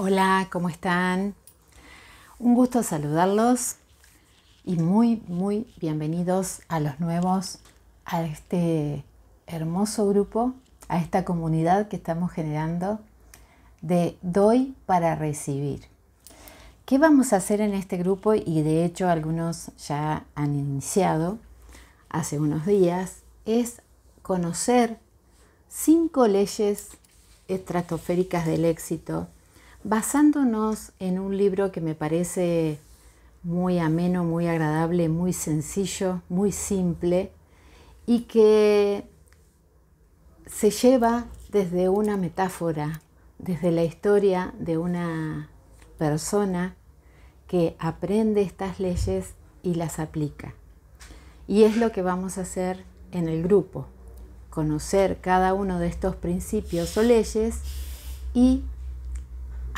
Hola, ¿cómo están? Un gusto saludarlos y muy, muy bienvenidos a los nuevos, a este hermoso grupo, a esta comunidad que estamos generando de Doy para Recibir. ¿Qué vamos a hacer en este grupo? Y de hecho algunos ya han iniciado hace unos días, es conocer cinco leyes estratosféricas del éxito basándonos en un libro que me parece muy ameno, muy agradable, muy sencillo, muy simple y que se lleva desde una metáfora, desde la historia de una persona que aprende estas leyes y las aplica. Y es lo que vamos a hacer en el grupo, conocer cada uno de estos principios o leyes y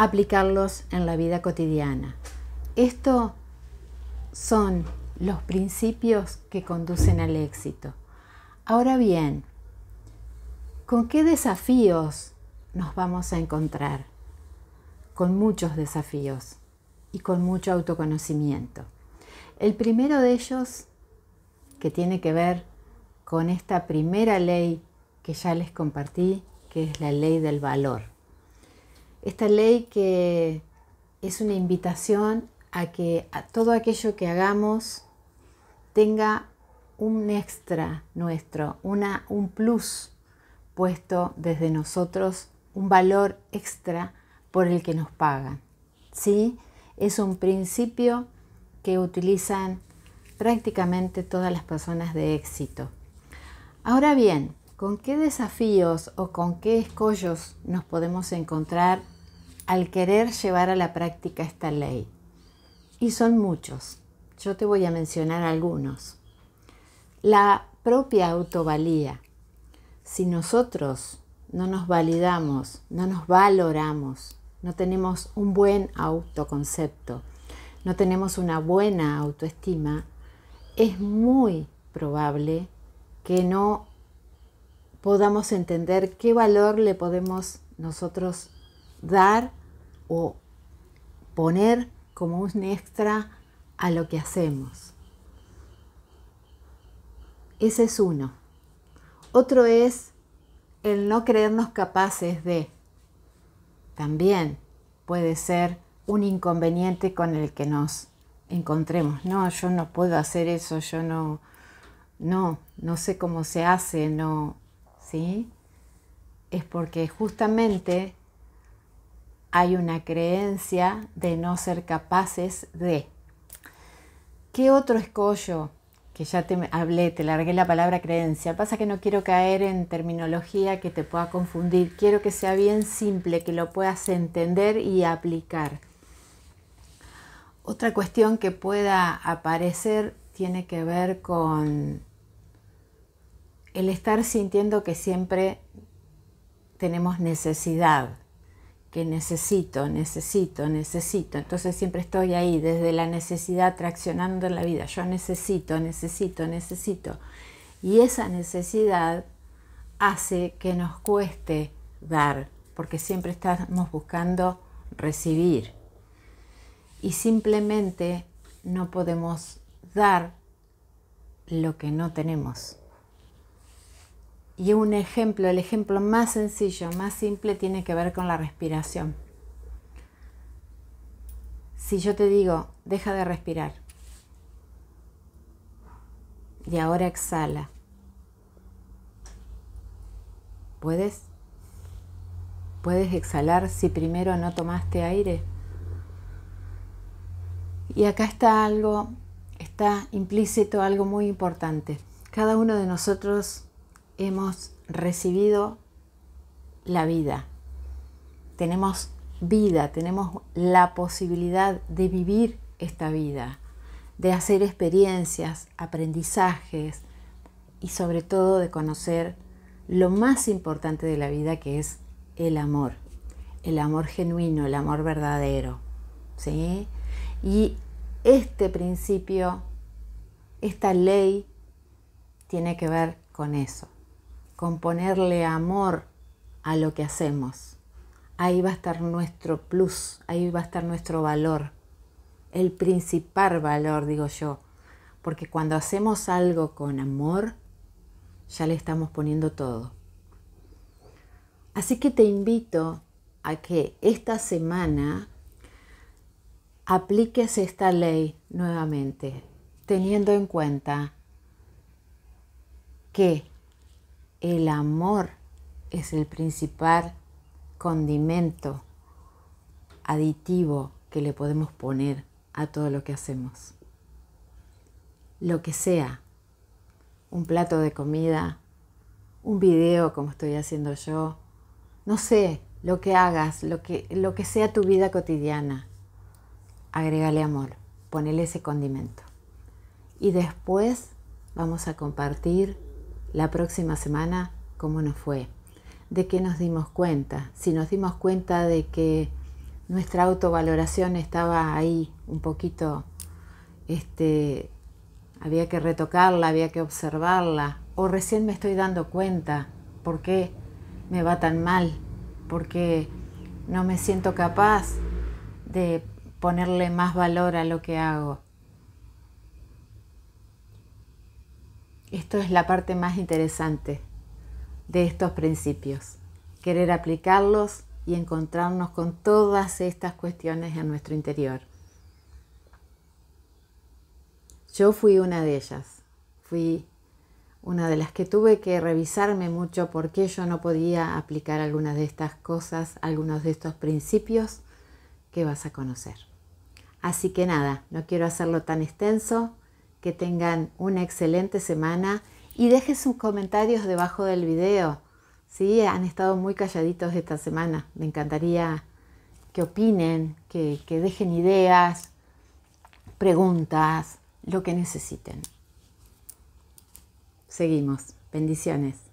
aplicarlos en la vida cotidiana. Esto son los principios que conducen al éxito. Ahora bien, ¿con qué desafíos nos vamos a encontrar? Con muchos desafíos y con mucho autoconocimiento. El primero de ellos, que tiene que ver con esta primera ley que ya les compartí, que es la ley del valor. Esta ley que es una invitación a que todo aquello que hagamos tenga un extra nuestro, una, un plus puesto desde nosotros, un valor extra por el que nos pagan. ¿sí? Es un principio que utilizan prácticamente todas las personas de éxito. Ahora bien, ¿Con qué desafíos o con qué escollos nos podemos encontrar al querer llevar a la práctica esta ley? Y son muchos. Yo te voy a mencionar algunos. La propia autovalía. Si nosotros no nos validamos, no nos valoramos, no tenemos un buen autoconcepto, no tenemos una buena autoestima, es muy probable que no podamos entender qué valor le podemos nosotros dar o poner como un extra a lo que hacemos. Ese es uno. Otro es el no creernos capaces de. También puede ser un inconveniente con el que nos encontremos. No, yo no puedo hacer eso, yo no, no, no sé cómo se hace, no, es porque justamente hay una creencia de no ser capaces de. ¿Qué otro escollo? Que ya te hablé, te largué la palabra creencia. Pasa que no quiero caer en terminología que te pueda confundir. Quiero que sea bien simple, que lo puedas entender y aplicar. Otra cuestión que pueda aparecer tiene que ver con el estar sintiendo que siempre tenemos necesidad, que necesito, necesito, necesito. Entonces siempre estoy ahí, desde la necesidad, traccionando en la vida. Yo necesito, necesito, necesito. Y esa necesidad hace que nos cueste dar, porque siempre estamos buscando recibir. Y simplemente no podemos dar lo que no tenemos. Y un ejemplo, el ejemplo más sencillo, más simple, tiene que ver con la respiración. Si yo te digo, deja de respirar. Y ahora exhala. ¿Puedes? ¿Puedes exhalar si primero no tomaste aire? Y acá está algo, está implícito algo muy importante. Cada uno de nosotros hemos recibido la vida. Tenemos vida, tenemos la posibilidad de vivir esta vida, de hacer experiencias, aprendizajes y sobre todo de conocer lo más importante de la vida que es el amor, el amor genuino, el amor verdadero. ¿sí? Y este principio, esta ley, tiene que ver con eso con ponerle amor a lo que hacemos. Ahí va a estar nuestro plus, ahí va a estar nuestro valor, el principal valor, digo yo, porque cuando hacemos algo con amor, ya le estamos poniendo todo. Así que te invito a que esta semana apliques esta ley nuevamente, teniendo en cuenta que el amor es el principal condimento aditivo que le podemos poner a todo lo que hacemos. Lo que sea, un plato de comida, un video como estoy haciendo yo, no sé, lo que hagas, lo que, lo que sea tu vida cotidiana, agrégale amor, ponele ese condimento. Y después vamos a compartir la próxima semana cómo nos fue, de qué nos dimos cuenta, si nos dimos cuenta de que nuestra autovaloración estaba ahí un poquito, este, había que retocarla, había que observarla, o recién me estoy dando cuenta por qué me va tan mal, porque no me siento capaz de ponerle más valor a lo que hago. Esto es la parte más interesante de estos principios, querer aplicarlos y encontrarnos con todas estas cuestiones en nuestro interior. Yo fui una de ellas, fui una de las que tuve que revisarme mucho porque yo no podía aplicar algunas de estas cosas, algunos de estos principios que vas a conocer. Así que nada, no quiero hacerlo tan extenso, que tengan una excelente semana y dejen sus comentarios debajo del video. ¿sí? Han estado muy calladitos esta semana. Me encantaría que opinen, que dejen ideas, preguntas, lo que necesiten. Seguimos. Bendiciones.